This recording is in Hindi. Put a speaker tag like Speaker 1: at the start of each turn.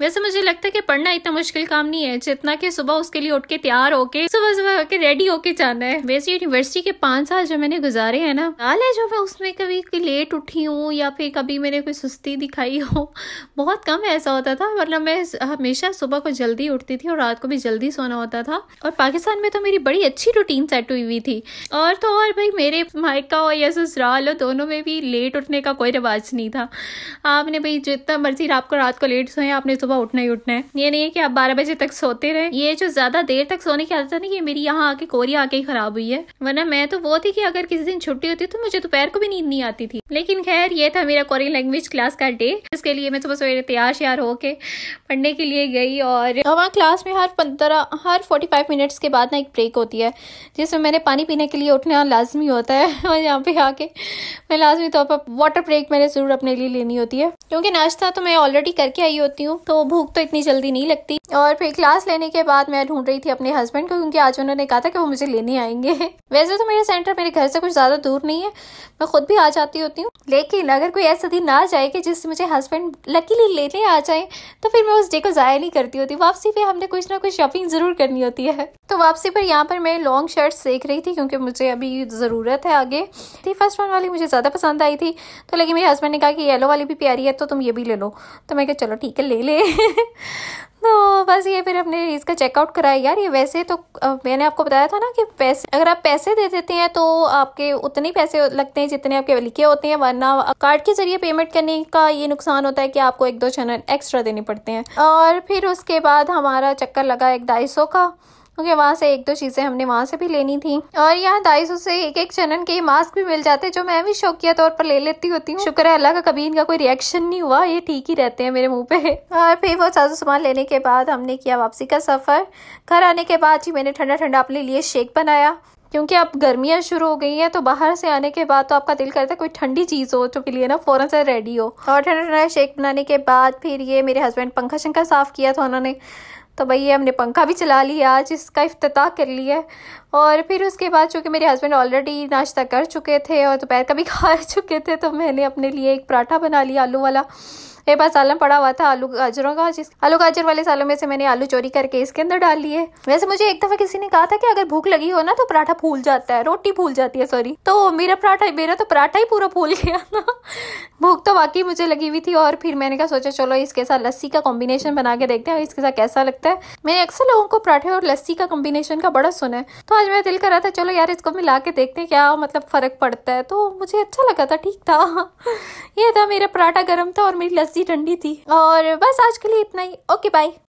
Speaker 1: वैसे मुझे लगता है कि पढ़ना इतना मुश्किल काम नहीं है जितना कि सुबह उसके लिए उठ के तैयार होके सुबह सुबह होके रेडी होके जाना है वैसे यूनिवर्सिटी के पाँच साल जो मैंने गुजारे हैं ना हाल है जो मैं उसमें कभी लेट उठी हूँ या फिर कभी मैंने कोई सुस्ती दिखाई हो बहुत कम ऐसा होता था मतलब मैं हमेशा सुबह को जल्दी उठती थी और रात को भी जल्दी सोना होता था और पाकिस्तान में तो मेरी बड़ी अच्छी रूटीन सेट हुई हुई थी और तो और भाई मेरे मायका हो या ससुराल हो दोनों में भी लेट उठने का कोई रिवाज नहीं था आपने भाई जितना मर्जी आपको रात को लेट सोए आपने सुबह सुबह उठना ही उठना है ये नहीं है कि आप बारह बजे तक सोते रहे ये जो ज्यादा देर तक सोने की आदत है ना ये मेरी यहाँ आके कोरी आके ही खराब हुई है वरना मैं तो वो थी कि अगर किसी दिन छुट्टी होती तो मुझे दोपहर को भी नींद नहीं आती थी लेकिन खैर ये था मेरा कोरियन लैंग्वेज क्लास का डे जिसके लिए मैं सुबह सवेरे तैयार श्यार होके पढ़ने के लिए गई और तो वहाँ क्लास में हर पंद्रह हर फोर्टी फाइव मिनट्स के बाद ना एक ब्रेक होती है जिसमें मैंने पानी पीने के लिए उठना लाजमी होता है और यहाँ पे आके मैं लाजमी तौर पर वाटर ब्रेक मैंने ज़रूर अपने लिए लेनी होती है क्योंकि नाश्ता तो मैं ऑलरेडी करके आई होती हूँ तो भूख तो इतनी जल्दी नहीं लगती और फिर क्लास लेने के बाद मैं ढूंढ रही थी अपने हस्बैंड को क्योंकि आज उन्होंने कहा था कि वो मुझे लेने आएंगे वैसे तो मेरा सेंटर मेरे घर से कुछ ज़्यादा दूर नहीं है मैं खुद भी आ जाती होती हूँ लेकिन अगर कोई ऐसा दिन आ जाए कि जिससे मुझे हस्बैंड लकीली लेने आ जाए तो फिर मैं उस डे को ज़ाया नहीं करती होती वापसी पे हमने कुछ ना कुछ शॉपिंग ज़रूर करनी होती है तो वापसी पर यहाँ पर मैं लॉन्ग शर्ट देख रही थी क्योंकि मुझे अभी ज़रूरत है आगे थी फर्स्ट वन वाली मुझे ज़्यादा पसंद आई थी तो लेकिन मेरे हस्बैंड ने कहा कि येलो वाली भी प्यारी है तो तुम ये भी ले लो तो मैं क्या चलो ठीक है ले ले तो बस ये फिर हमने इसका चेकआउट कराया यार ये वैसे तो मैंने आपको बताया था ना कि पैसे अगर आप पैसे दे देते हैं तो आपके उतने पैसे लगते हैं जितने आपके लिखे होते हैं वरना कार्ड के जरिए पेमेंट करने का ये नुकसान होता है कि आपको एक दो चैनल एक्स्ट्रा देने पड़ते हैं और फिर उसके बाद हमारा चक्कर लगा एक ढाई का क्योंकि वहाँ से एक दो चीज़ें हमने वहाँ से भी लेनी थी और यहाँ ढाई सौ से एक एक चनन के मास्क भी मिल जाते जो मैं भी शौकिया तौर पर ले लेती होती हूँ शुक्र है अल्लाह का कभी इनका कोई रिएक्शन नहीं हुआ ये ठीक ही रहते हैं मेरे मुँह पे और फिर वो साजो सामान लेने के बाद हमने किया वापसी का सफ़र घर आने के बाद जी मैंने ठंडा ठंडा अपने लिए शेक बनाया क्योंकि अब गर्मियाँ शुरू हो गई हैं तो बाहर से आने के बाद तो आपका दिल करता है कोई ठंडी चीज़ हो तो के लिए ना फ़ौरन से रेडी हो और ठंडा ठंडा शेक बनाने के बाद फिर ये मेरे हस्बैंड पंखा शंखा साफ़ किया था उन्होंने तो भैया हमने पंखा भी चला लिया आज इसका अफ्ताह कर लिया और फिर उसके बाद चूँकि मेरे हस्बैंड ऑलरेडी नाश्ता कर चुके थे और दोपहर का भी खा चुके थे तो मैंने अपने लिए एक पराठा बना लिया आलू वाला मेरे पास सालन पड़ा हुआ था आलू गाजरों का जिस आलू गाजर वाले सालों में से मैंने आलू चोरी करके इसके अंदर डाल लिए वैसे मुझे एक दफा किसी ने कहा था कि अगर भूख लगी हो ना तो पराठा फूल जाता है रोटी फूल जाती है सॉरी तो मेरा पराठा मेरा तो पराठा ही पूरा फूल गया ना भूख तो वाकई मुझे लगी हुई थी और फिर मैंने कहा सोचा चलो इसके साथ लस्सी का कॉम्बिनेशन बना के देखते हैं इसके साथ कैसा लगता है मैंने अक्सर लोगों को पराठे और लस्सी का कॉम्बिनेशन का बड़ा सुना है तो आज मेरा दिल कर रहा था चलो यार इसको मिला के देखते हैं क्या मतलब फ़र्क पड़ता है तो मुझे अच्छा लगा था ठीक था यह था मेरा पराठा गर्म था और मेरी लस्सी ठंडी थी और बस आज के लिए इतना ही ओके बाय